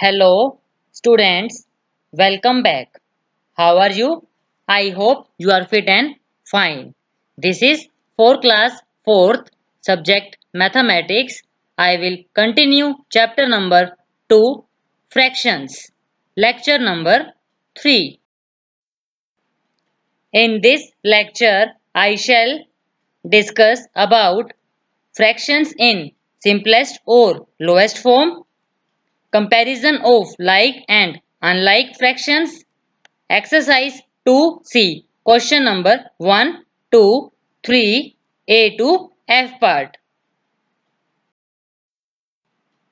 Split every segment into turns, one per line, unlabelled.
Hello students, welcome back. How are you? I hope you are fit and fine. This is for class 4th subject mathematics. I will continue chapter number 2 fractions. Lecture number 3. In this lecture, I shall discuss about fractions in simplest or lowest form Comparison of like and unlike fractions. Exercise 2C. Question number 1, 2, 3, A to F part.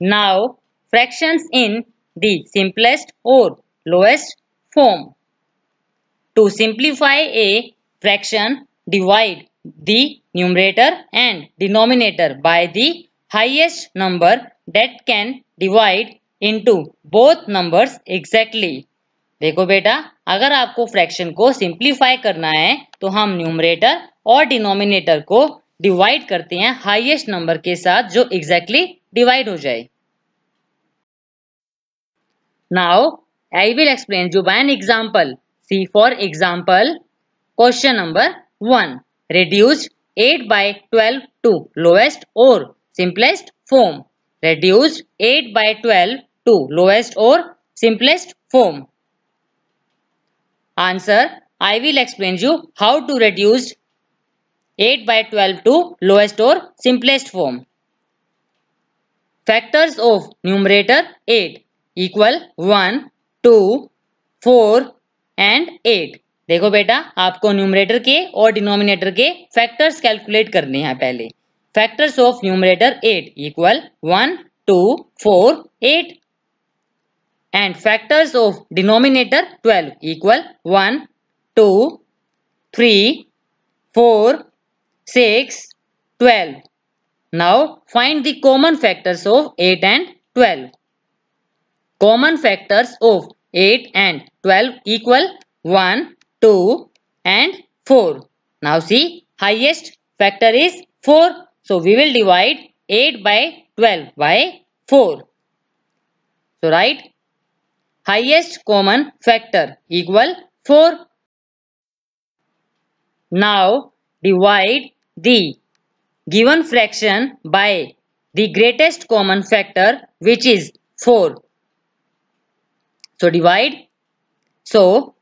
Now, fractions in the simplest or lowest form. To simplify a fraction, divide the numerator and denominator by the highest number that can divide into both number exactly देखो बेटा अगर आपको fraction को simplify करना है तो हम numerator और डिनोमिनेटर को डिवाइड करते हैं हाइएस्ट नंबर के साथ जो एग्जैक्टली exactly डिवाइड हो जाए नाउ आई विल एक्सप्लेन जो by an example see for example question number one reduce 8 by 12 to lowest और simplest form reduced 8 by 12 to lowest or simplest form. Answer I will explain you how to reduce 8 by 12 to lowest or simplest form. Factors of numerator 8 equal 1, 2, 4 and 8. देखो बेटा आपको numerator के और denominator के factors calculate करने हैं पहले factors of numerator 8 equal 1, 2, 4, 8 and factors of denominator 12 equal 1, 2, 3, 4, 6, 12. Now find the common factors of 8 and 12. Common factors of 8 and 12 equal 1, 2 and 4. Now see highest factor is 4 so we will divide 8 by 12 by 4. So write highest common factor equal 4. Now divide the given fraction by the greatest common factor which is 4. So divide. So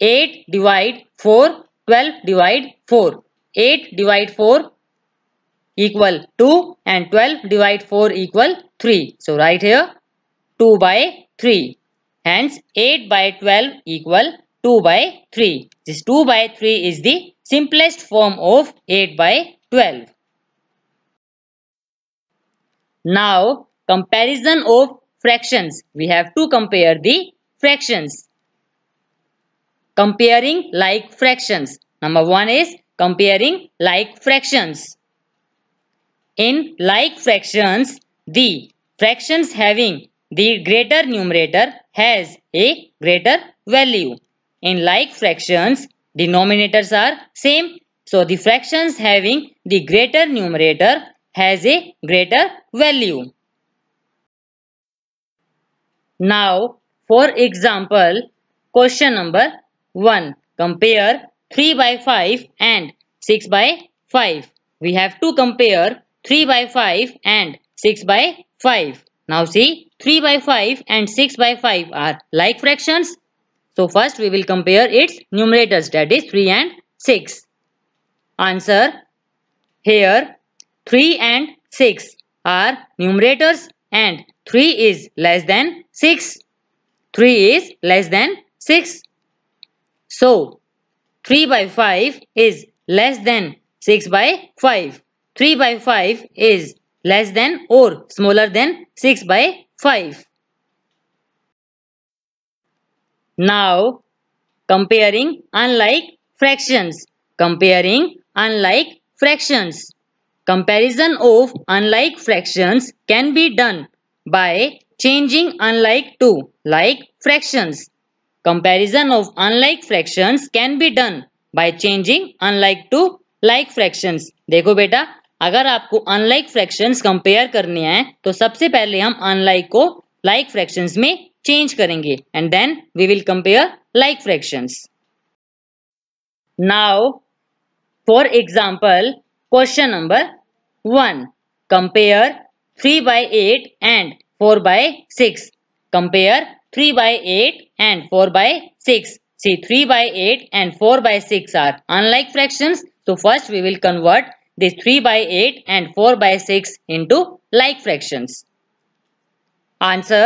8 divide 4, 12 divide 4. 8 divide 4, equal 2 and 12 divide 4 equal 3. So write here 2 by 3. Hence 8 by 12 equal 2 by 3. This 2 by 3 is the simplest form of 8 by 12. Now comparison of fractions. We have to compare the fractions. Comparing like fractions. Number 1 is comparing like fractions. In like fractions, the fractions having the greater numerator has a greater value. In like fractions, denominators are same. So the fractions having the greater numerator has a greater value. Now, for example, question number 1. Compare 3 by 5 and 6 by 5. We have to compare 3 by 5 and 6 by 5. Now see 3 by 5 and 6 by 5 are like fractions. So first we will compare its numerators that is 3 and 6. Answer here 3 and 6 are numerators and 3 is less than 6. 3 is less than 6. So 3 by 5 is less than 6 by 5. 3 by 5 is less than or smaller than 6 by 5. Now, comparing unlike fractions. Comparing unlike fractions. Comparison of unlike fractions can be done by changing unlike to like fractions. Comparison of unlike fractions can be done by changing unlike to like fractions. देखो बेटा अगर आपको unlike fractions compare करने हैं तो सबसे पहले हम अनलाइक को लाइक like फ्रैक्शंस में चेंज करेंगे and then we will compare like fractions now for example question number one compare three by eight and four by six compare three by eight and four by six see three by eight and four by six are unlike fraction तो first we will convert This 3 by 8 and 4 by 6 into like fractions. Answer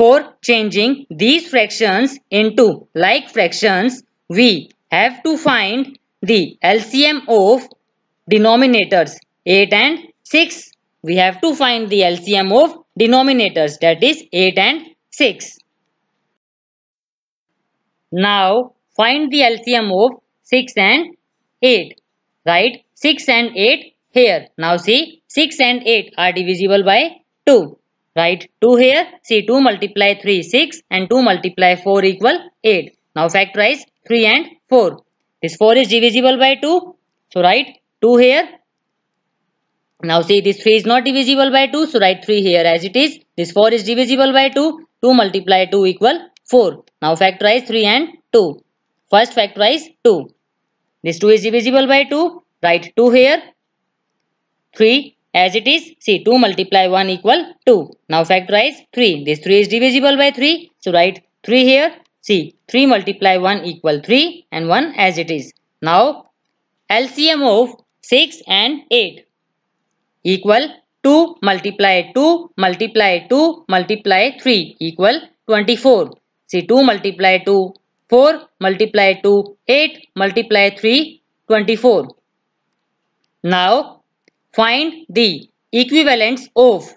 For changing these fractions into like fractions, we have to find the LCM of denominators 8 and 6. We have to find the LCM of denominators that is 8 and 6. Now find the LCM of 6 and 8. Write 6 and 8 here. Now see 6 and 8 are divisible by 2. Right 2 here. See 2 multiply 3 6 and 2 multiply 4 equal 8. Now factorize 3 and 4. This 4 is divisible by 2. So write 2 here. Now see this 3 is not divisible by 2. So write 3 here as it is. This 4 is divisible by 2. 2 multiply 2 equal 4. Now factorize 3 and 2. First factorize 2. This 2 is divisible by 2. Write 2 here. 3 as it is. See 2 multiply 1 equal 2. Now factorize 3. This 3 is divisible by 3. So write 3 here. See 3 multiply 1 equal 3 and 1 as it is. Now LCM of 6 and 8 equal 2 multiply 2 multiply 2 multiply 3 equal 24. See 2 multiply 2 4 multiply 2 8 multiply 3 24. Now find the equivalents of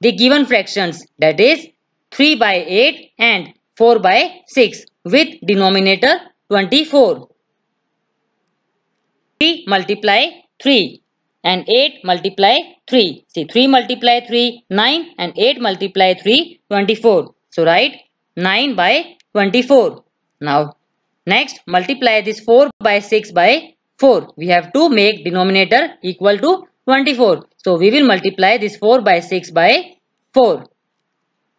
the given fractions that is 3 by 8 and 4 by 6 with denominator 24. 3 multiply 3 and 8 multiply 3. See 3 multiply 3 9 and 8 multiply 3 24. So write 9 by 24. Now next multiply this 4 by 6 by 4. We have to make denominator equal to 24. So we will multiply this 4 by 6 by 4.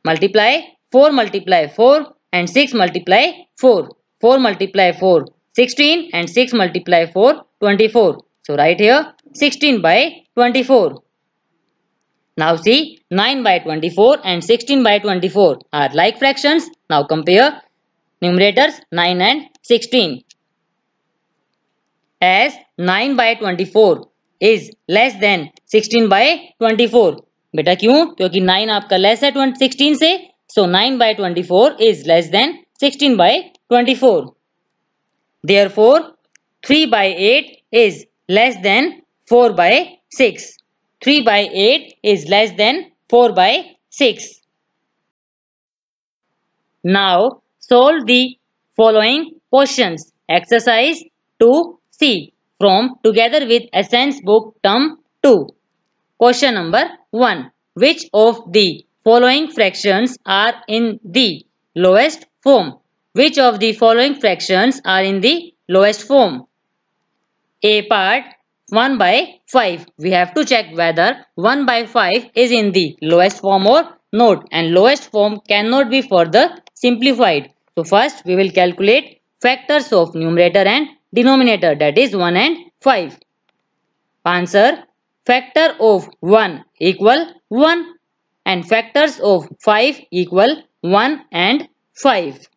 Multiply 4 multiply 4 and 6 multiply 4. 4 multiply 4 16 and 6 multiply 4 24. So right here 16 by 24. Now see 9 by 24 and 16 by 24 are like fractions. Now compare numerators 9 and 16. as 9 by 24 is less than 16 by 24 बेटा क्यों क्योंकि 9 आपका less है 16 से so 9 by 24 is less than 16 by 24 therefore three by eight is less than four by six three by eight is less than four by six Now solve the following questions. Exercise 2 C. From together with essence book term 2. Question number 1. Which of the following fractions are in the lowest form? Which of the following fractions are in the lowest form? A part 1 by 5. We have to check whether 1 by 5 is in the lowest form or not and lowest form cannot be further simplified. So first we will calculate factors of numerator and denominator that is 1 and 5. Answer factor of 1 equal 1 and factors of 5 equal 1 and 5.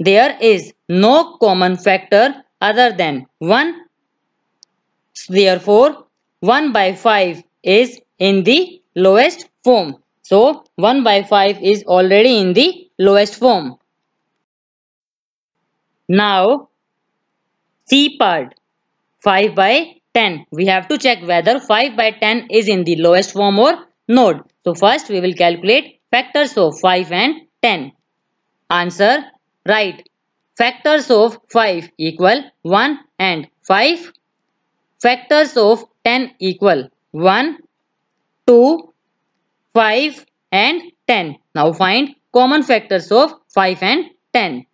There is no common factor other than 1. Therefore, 1 by 5 is in the lowest form. So, 1 by 5 is already in the lowest form. Now, C part 5 by 10. We have to check whether 5 by 10 is in the lowest form or node. So first we will calculate factors of 5 and 10. Answer right. Factors of 5 equal 1 and 5. Factors of 10 equal 1, 2, 5 and 10. Now find common factors of 5 and 10.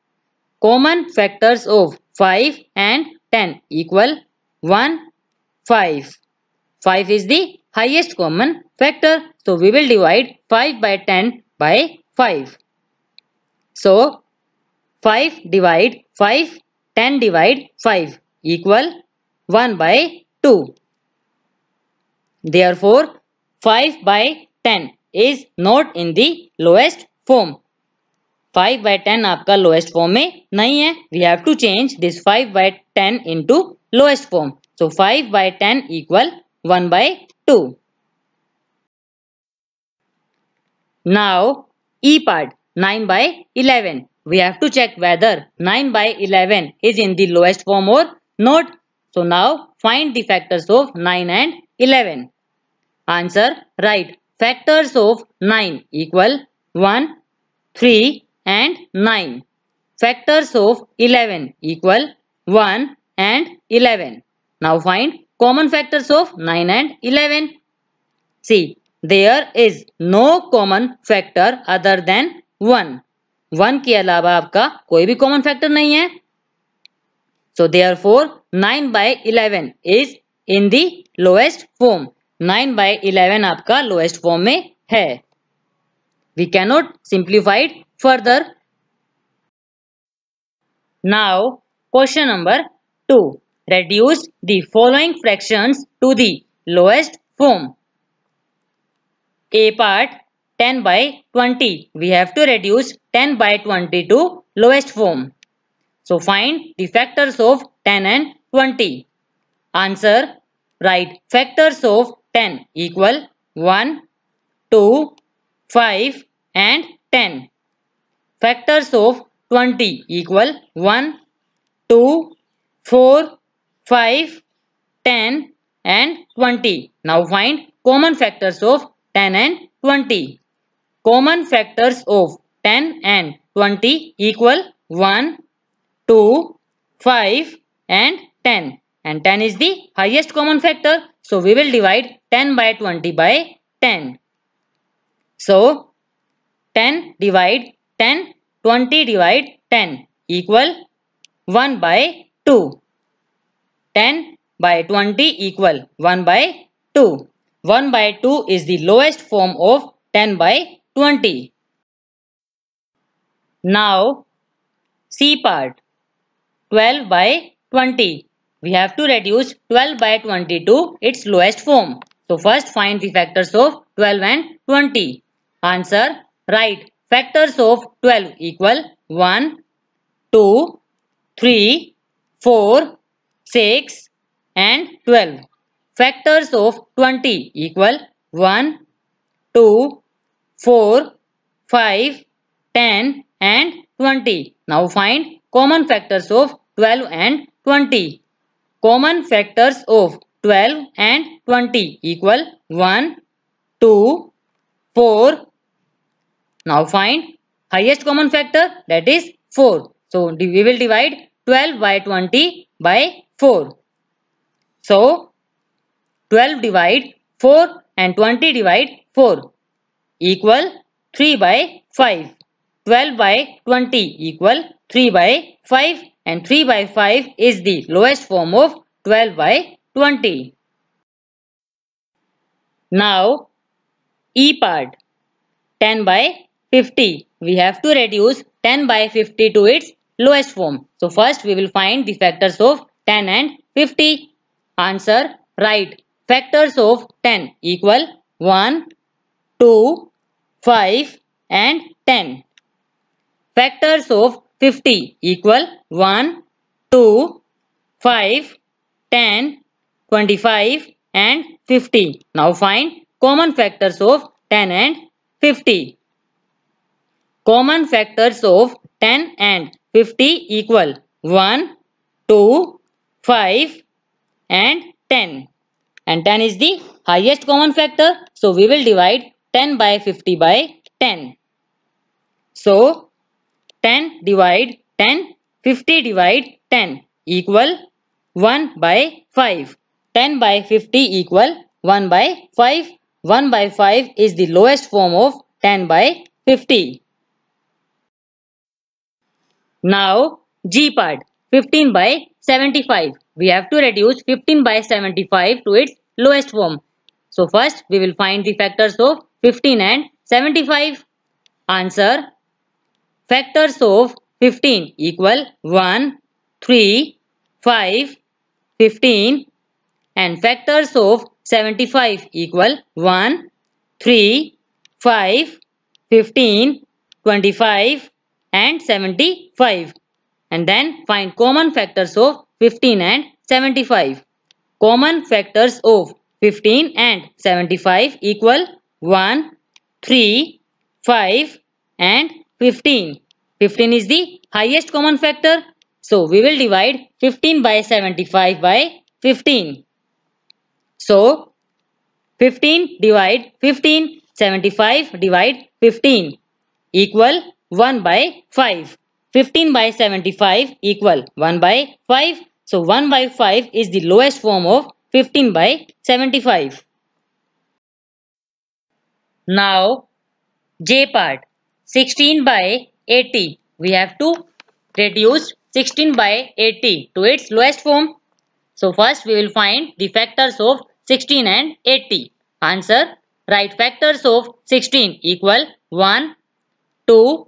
Common factors of 5 and 10 equal 1, 5. 5 is the highest common factor. So we will divide 5 by 10 by 5. So 5 divide 5, 10 divide 5 equal 1 by 2. Therefore 5 by 10 is not in the lowest form. Five by ten आपका lowest form में नहीं है we have to change this 5 by ten into lowest form so five by ten equal one by two now E part nine by eleven we have to check whether 9 by eleven is in the lowest form or not so now find the factors of 9 and eleven answer right factors of nine equal one three and 9. Factors of 11 equal 1 and 11. Now find common factors of 9 and 11. See, there is no common factor other than 1. 1 ke alawa aapka koi bhi common factor nahi hai so therefore 9 by 11 is in the lowest form 9 by 11 eleven आपका lowest form में है we cannot simplify it Further, now question number 2. Reduce the following fractions to the lowest form. A part 10 by 20. We have to reduce 10 by 20 to lowest form. So find the factors of 10 and 20. Answer write factors of 10 equal 1, 2, 5 and 10 factors of 20 equal 1, 2, 4, 5, 10 and 20. Now find common factors of 10 and 20. Common factors of 10 and 20 equal 1, 2, 5 and 10. And 10 is the highest common factor. So we will divide 10 by 20 by 10. So 10 divide 10, 20 divide 10 equal 1 by 2. 10 by 20 equal 1 by 2. 1 by 2 is the lowest form of 10 by 20. Now, C part 12 by 20. We have to reduce 12 by 20 to its lowest form. So, first find the factors of 12 and 20. Answer right factors of 12 equal 1, 2, 3, 4, 6 and 12. Factors of 20 equal 1, 2, 4, 5, 10 and 20. Now find common factors of 12 and 20. Common factors of 12 and 20 equal 1, 2, 4, now find highest common factor that is 4. So we will divide 12 by 20 by 4. So 12 divide 4 and 20 divide 4 equal 3 by 5. 12 by 20 equal 3 by 5 and 3 by 5 is the lowest form of 12 by 20. Now E part 10 by 50. We have to reduce 10 by 50 to its lowest form. So first we will find the factors of 10 and 50. Answer right. Factors of 10 equal 1, 2, 5 and 10. Factors of 50 equal 1, 2, 5, 10, 25 and 50. Now find common factors of 10 and 50 common factors of 10 and 50 equal 1, 2, 5 and 10. And 10 is the highest common factor. So we will divide 10 by 50 by 10. So 10 divide 10, 50 divide 10 equal 1 by 5. 10 by 50 equal 1 by 5. 1 by 5 is the lowest form of 10 by 50. Now G part 15 by 75. We have to reduce 15 by 75 to its lowest form. So first we will find the factors of 15 and 75. Answer factors of 15 equal 1, 3, 5, 15 and factors of 75 equal 1, 3, 5, 15, 25 and 75 and then find common factors of 15 and 75. Common factors of 15 and 75 equal 1, 3, 5 and 15. 15 is the highest common factor. So we will divide 15 by 75 by 15. So 15 divide 15, 75 divide 15 equal 1 by 5. 15 by 75 equal 1 by 5. So 1 by 5 is the lowest form of 15 by 75. Now J part 16 by 80. We have to reduce 16 by 80 to its lowest form. So first we will find the factors of 16 and 80. Answer right factors of 16 equal 1, 2,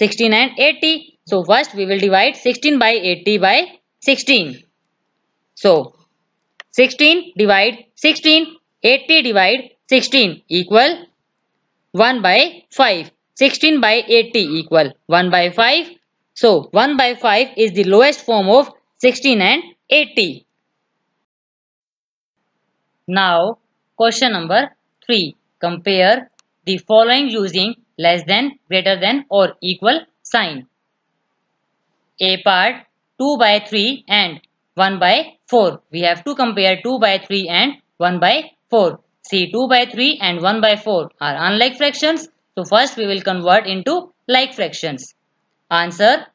16 and 80. So first we will divide 16 by 80 by 16. So 16 divide 16, 80 divide 16 equal 1 by 5. 16 by 80 equal 1 by 5. So 1 by 5 is the lowest form of 16 and 80. Now question number 3. Compare the following using less than, greater than or equal sign. A part 2 by 3 and 1 by 4. We have to compare 2 by 3 and 1 by 4. See 2 by 3 and 1 by 4 are unlike fractions. So first we will convert into like fractions. Answer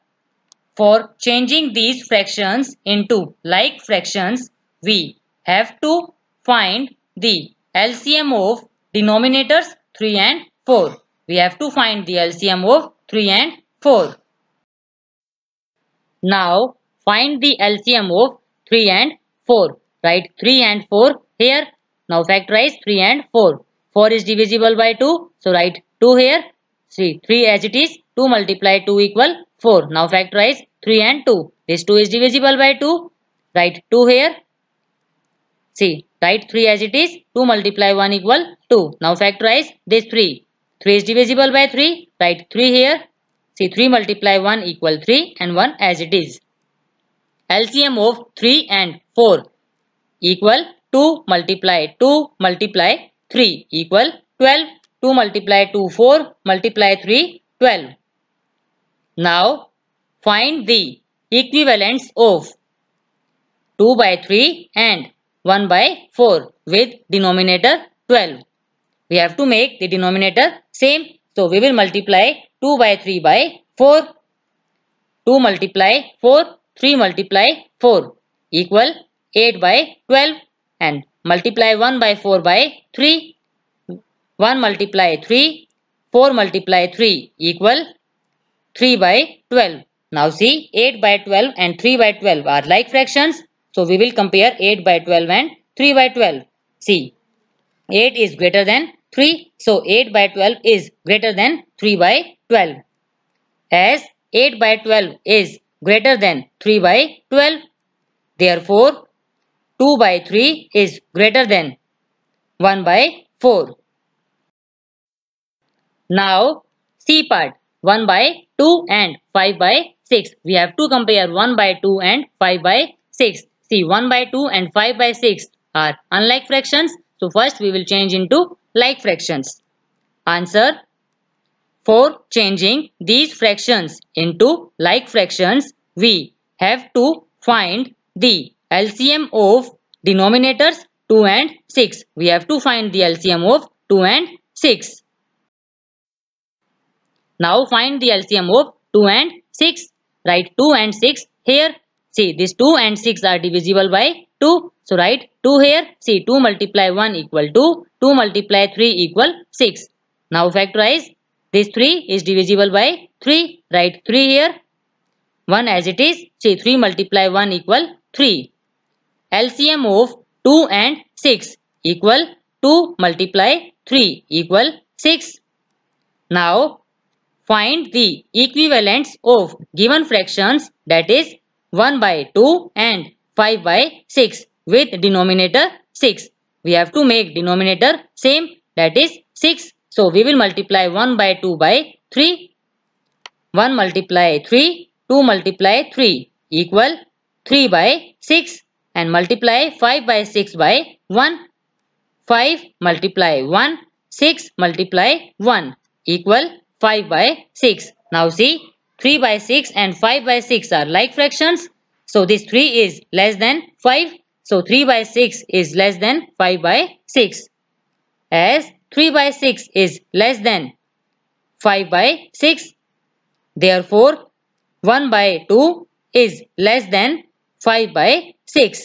For changing these fractions into like fractions, we have to find the LCM of denominators 3 and 4. We have to find the LCM of 3 and 4. Now find the LCM of 3 and 4. Write 3 and 4 here. Now factorize 3 and 4. 4 is divisible by 2. So write 2 here. See 3 as it is. 2 multiply 2 equal 4. Now factorize 3 and 2. This 2 is divisible by 2. Write 2 here. See, write 3 as it is. 2 multiply 1 equal 2. Now factorize this 3. 3 is divisible by 3. Write 3 here. See 3 multiply 1 equal 3 and 1 as it is. LCM of 3 and 4 equal 2 multiply 2 multiply 3 equal 12. 2 multiply 2 4 multiply 3 12. Now find the equivalence of 2 by 3 and 1 by 4 with denominator 12 we have to make the denominator same. So we will multiply 2 by 3 by 4. 2 multiply 4, 3 multiply 4 equal 8 by 12 and multiply 1 by 4 by 3. 1 multiply 3, 4 multiply 3 equal 3 by 12. Now see 8 by 12 and 3 by 12 are like fractions. So we will compare 8 by 12 and 3 by 12. See 8 is greater than 3. So 8 by 12 is greater than 3 by 12. As 8 by 12 is greater than 3 by 12. Therefore, 2 by 3 is greater than 1 by 4. Now, C part 1 by 2 and 5 by 6. We have to compare 1 by 2 and 5 by 6. See, 1 by 2 and 5 by 6 are unlike fractions. So, first we will change into like fractions. Answer For Changing these fractions into like fractions, we have to find the LCM of denominators 2 and 6. We have to find the LCM of 2 and 6. Now find the LCM of 2 and 6. Write 2 and 6 here. See, these 2 and 6 are divisible by 2. So write 2 here. See 2 multiply 1 equal 2. 2 multiply 3 equal 6. Now factorize. This 3 is divisible by 3. Write 3 here. 1 as it is. See 3 multiply 1 equal 3. LCM of 2 and 6 equal 2 multiply 3 equal 6. Now find the equivalents of given fractions that is 1 by 2 and 5 by 6 with denominator 6. We have to make denominator same that is 6. So we will multiply 1 by 2 by 3. 1 multiply 3, 2 multiply 3 equal 3 by 6 and multiply 5 by 6 by 1. 5 multiply 1, 6 multiply 1 equal 5 by 6. Now see 3 by 6 and 5 by 6 are like fractions. So this 3 is less than 5. So 3 by 6 is less than 5 by 6. As 3 by 6 is less than 5 by 6. Therefore, 1 by 2 is less than 5 by 6.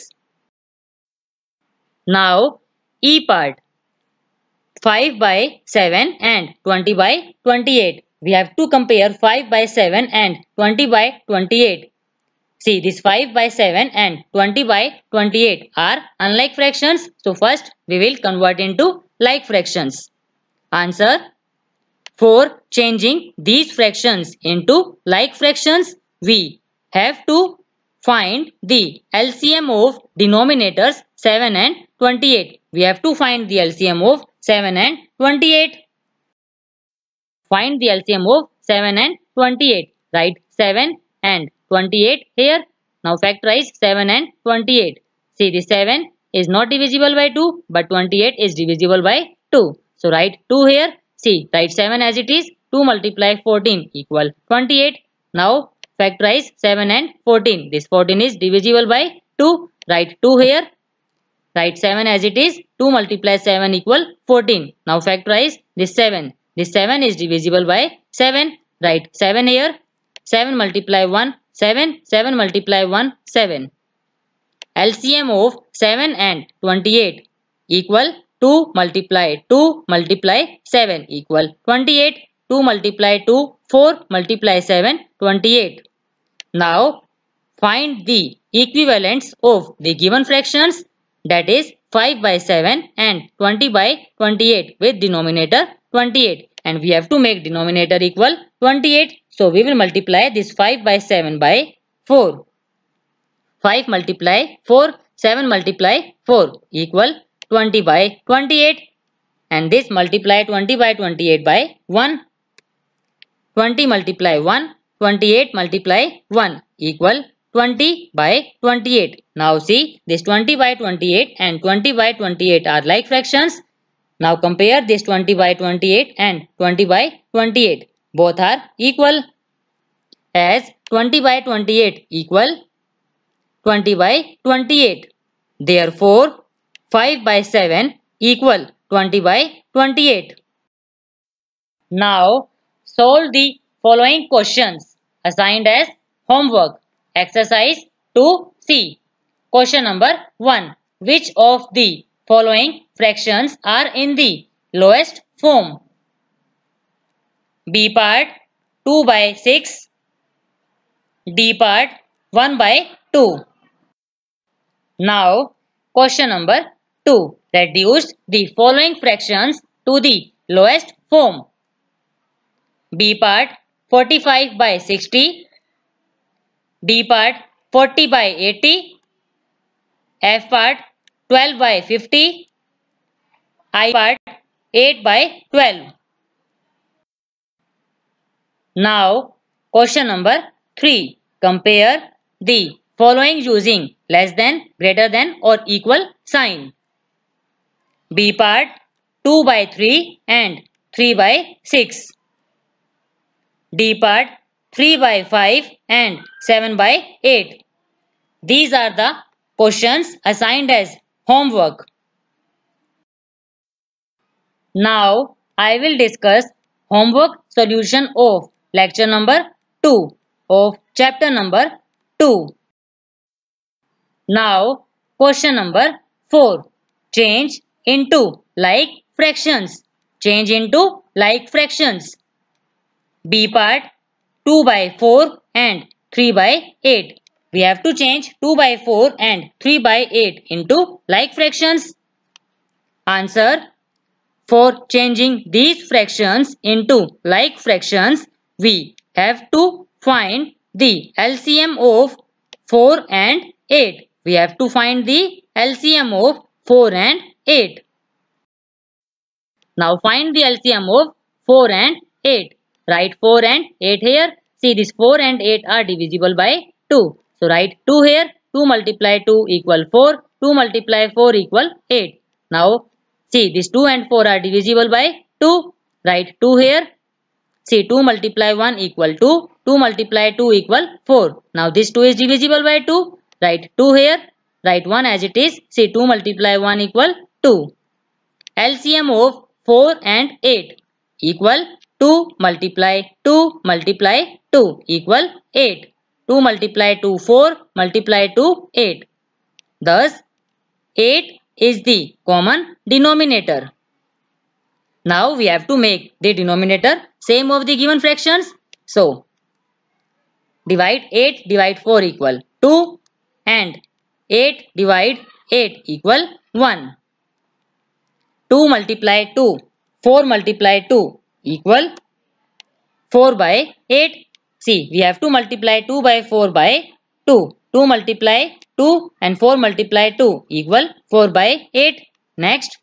Now, E part 5 by 7 and 20 by 28. We have to compare 5 by 7 and 20 by 28. See this 5 by 7 and 20 by 28 are unlike fractions. So first we will convert into like fractions. Answer 4. Changing these fractions into like fractions we have to find the LCM of denominators 7 and 28. We have to find the LCM of 7 and 28. Find the LCM of 7 and 28. Write 7 and 28 here. Now factorize 7 and 28. See the 7 is not divisible by 2 but 28 is divisible by 2. So write 2 here. See write 7 as it is. 2 multiply 14 equal 28. Now factorize 7 and 14. This 14 is divisible by 2. Write 2 here. Write 7 as it is. 2 multiply 7 equal 14. Now factorize this 7. This 7 is divisible by 7. Write 7 here. 7 multiply 1 7, 7 multiply 1, 7. LCM of 7 and 28 equal 2 multiply 2 multiply 7 equal 28. 2 multiply 2, 4 multiply 7, 28. Now, find the equivalents of the given fractions that is 5 by 7 and 20 by 28 with denominator 28 and we have to make denominator equal 28. So we will multiply this 5 by 7 by 4. 5 multiply 4, 7 multiply 4 equal 20 by 28 and this multiply 20 by 28 by 1. 20 multiply 1, 28 multiply 1 equal 20 by 28. Now see this 20 by 28 and 20 by 28 are like fractions. Now compare this 20 by 28 and 20 by 28. Both are equal as 20 by 28 equal 20 by 28. Therefore, 5 by 7 equal 20 by 28. Now, solve the following questions assigned as homework. Exercise 2C. Question number 1. Which of the following fractions are in the lowest form. B part 2 by 6, D part 1 by 2. Now question number 2 Reduce the following fractions to the lowest form. B part 45 by 60, D part 40 by 80, F part 12 by 50, I part 8 by 12. Now question number 3. Compare the following using less than, greater than or equal sign. B part 2 by 3 and 3 by 6. D part 3 by 5 and 7 by 8. These are the questions assigned as homework. Now, I will discuss homework solution of lecture number 2 of chapter number 2. Now, question number 4. Change into like fractions. Change into like fractions. B part 2 by 4 and 3 by 8. We have to change 2 by 4 and 3 by 8 into like fractions. Answer for changing these fractions into like fractions, we have to find the LCM of 4 and 8. We have to find the LCM of 4 and 8. Now find the LCM of 4 and 8. Write 4 and 8 here. See this 4 and 8 are divisible by 2. So write 2 here. 2 multiply 2 equal 4. 2 multiply 4 equal 8. Now See, these 2 and 4 are divisible by 2. Write 2 here. See, 2 multiply 1 equal 2. 2 multiply 2 equal 4. Now, this 2 is divisible by 2. Write 2 here. Write 1 as it is. See, 2 multiply 1 equal 2. LCM of 4 and 8 equal 2 multiply 2 multiply 2 equal 8. 2 multiply 2 4 multiply 2 8. Thus 8 is the common denominator. Now we have to make the denominator same of the given fractions. So divide 8 divide 4 equal 2 and 8 divide 8 equal 1. 2 multiply 2 4 multiply 2 equal 4 by 8. See we have to multiply 2 by 4 by 2. 2 multiply 2 and 4 multiply 2 equal 4 by 8. Next,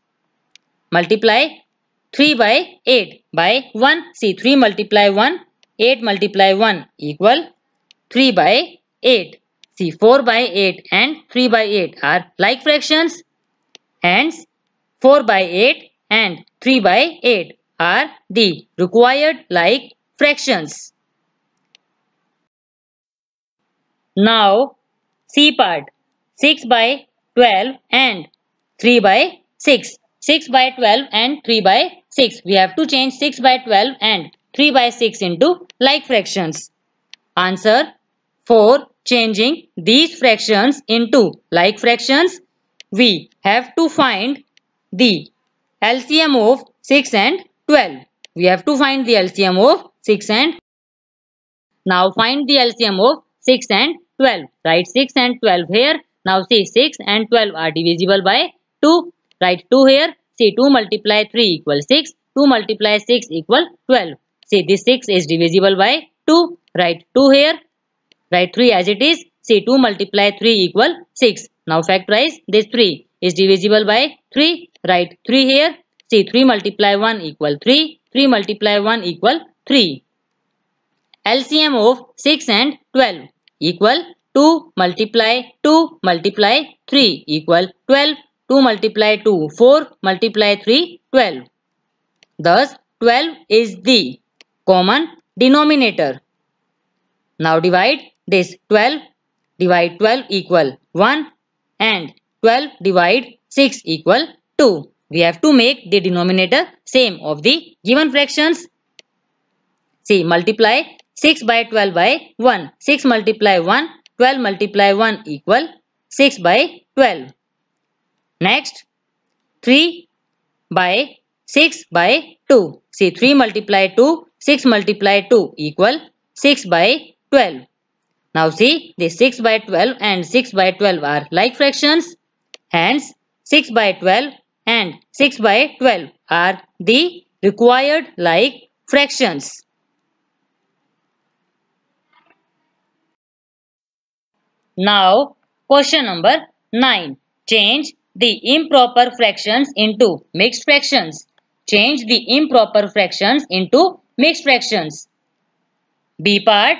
multiply 3 by 8 by 1. See 3 multiply 1, 8 multiply 1 equal 3 by 8. See 4 by 8 and 3 by 8 are like fractions. Hence 4 by 8 and 3 by 8 are the required like fractions. Now C part 6 by 12 and 3 by 6. 6 by 12 and 3 by 6. We have to change 6 by 12 and 3 by 6 into like fractions. Answer 4. Changing these fractions into like fractions. We have to find the LCM of 6 and 12. We have to find the LCM of 6 and now find the LCM of 6 and 12. Write 6 and 12 here. Now see 6 and 12 are divisible by 2. Write 2 here. See 2 multiply 3 equals 6. 2 multiply 6 equal 12. See this 6 is divisible by 2. Write 2 here. Write 3 as it is. See 2 multiply 3 equal 6. Now factorize this 3 is divisible by 3. Write 3 here. See 3 multiply 1 equal 3. 3 multiply 1 equal 3. LCM of 6 and 12. equal 2 multiply 2 multiply 3 equal 12. 2 multiply 2 4 multiply 3 12. Thus 12 is the common denominator. Now divide this 12. Divide 12 equal 1 and 12 divide 6 equal 2. We have to make the denominator same of the given fractions. See multiply 6 by 12 by 1. 6 multiply 1, 12 multiply 1 equal 6 by 12. Next, 3 by 6 by 2. See 3 multiply 2, 6 multiply 2 equal 6 by 12. Now see the 6 by 12 and 6 by 12 are like fractions. Hence 6 by 12 and 6 by 12 are the required like fractions. Now, question number 9. Change the improper fractions into mixed fractions. Change the improper fractions into mixed fractions. B part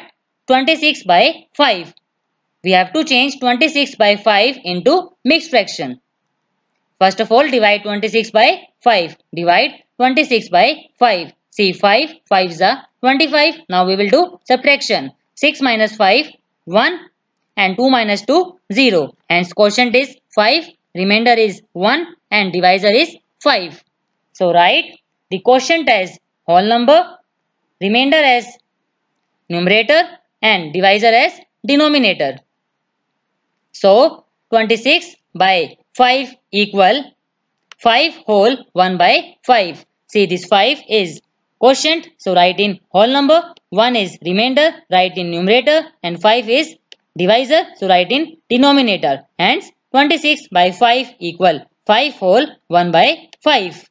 26 by 5. We have to change 26 by 5 into mixed fraction. First of all, divide 26 by 5. Divide 26 by 5. See 5, is a 25. Now we will do subtraction. 6 minus 5, 1 and 2 minus 2 0 hence quotient is 5 remainder is 1 and divisor is 5 so write the quotient as whole number remainder as numerator and divisor as denominator so 26 by 5 equal 5 whole 1 by 5 see this 5 is quotient so write in whole number 1 is remainder write in numerator and 5 is divisor, so write in denominator. Hence, 26 by 5 equal 5 whole 1 by 5.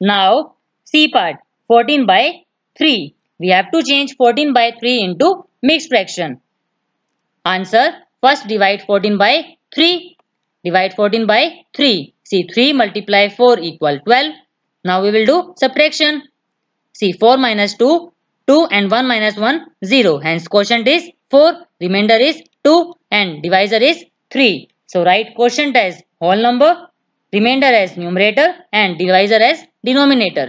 Now, C part 14 by 3. We have to change 14 by 3 into mixed fraction. Answer, first divide 14 by 3. Divide 14 by 3. See, 3 multiply 4 equal 12. Now we will do subtraction. See, 4 minus 2 2 and 1 minus 1 0 hence quotient is 4 remainder is 2 and divisor is 3 so write quotient as whole number remainder as numerator and divisor as denominator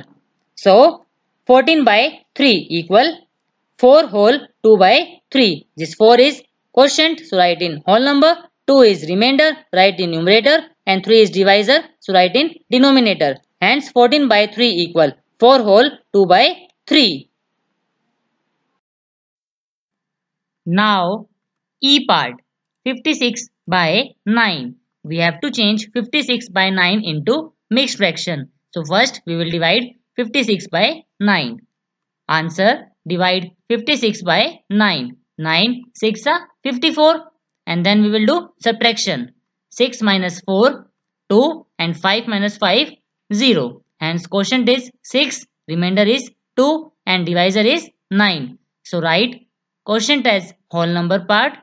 so 14 by 3 equal 4 whole 2 by 3 this 4 is quotient so write in whole number 2 is remainder write in numerator and 3 is divisor so write in denominator hence 14 by 3 equal 4 whole 2 by 3 Now E part 56 by 9. We have to change 56 by 9 into mixed fraction. So first we will divide 56 by 9. Answer divide 56 by 9. 9 6 are 54 and then we will do subtraction. 6 minus 4 2 and 5 minus 5 0. Hence quotient is 6 remainder is 2 and divisor is 9. So write quotient as whole number part,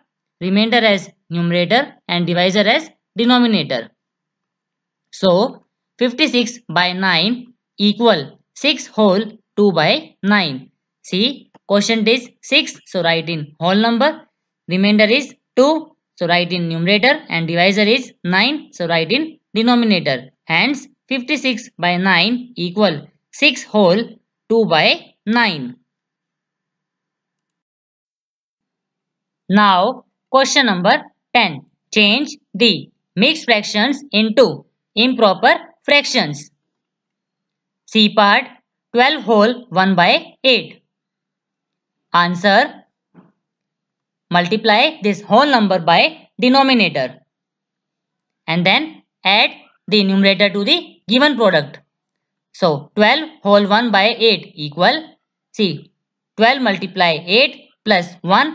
remainder as numerator and divisor as denominator. So 56 by 9 equal 6 whole 2 by 9. See quotient is 6 so write in whole number. Remainder is 2 so write in numerator and divisor is 9 so write in denominator. Hence 56 by 9 equal 6 whole 2 by 9. Now question number 10. Change the mixed fractions into improper fractions. C part 12 whole 1 by 8. Answer Multiply this whole number by denominator and then add the numerator to the given product. So 12 whole 1 by 8 equal C 12 multiply 8 plus 1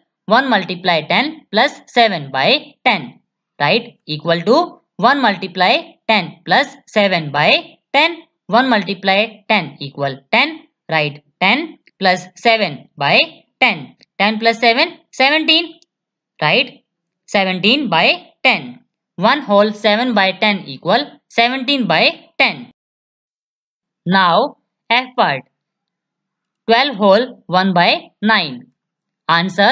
1 multiply 10 plus 7 by 10, right? Equal to 1 multiply 10 plus 7 by 10, 1 multiply 10 equal 10, right? 10 plus 7 by 10, 10 plus 7, 17, right? 17 by 10. 1 whole 7 by 10 equal 17 by 10. Now F part 12 whole 1 by 9. Answer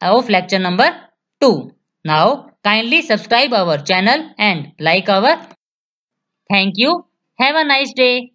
of lecture number 2. Now, kindly subscribe our channel and like our. Thank you. Have a nice day.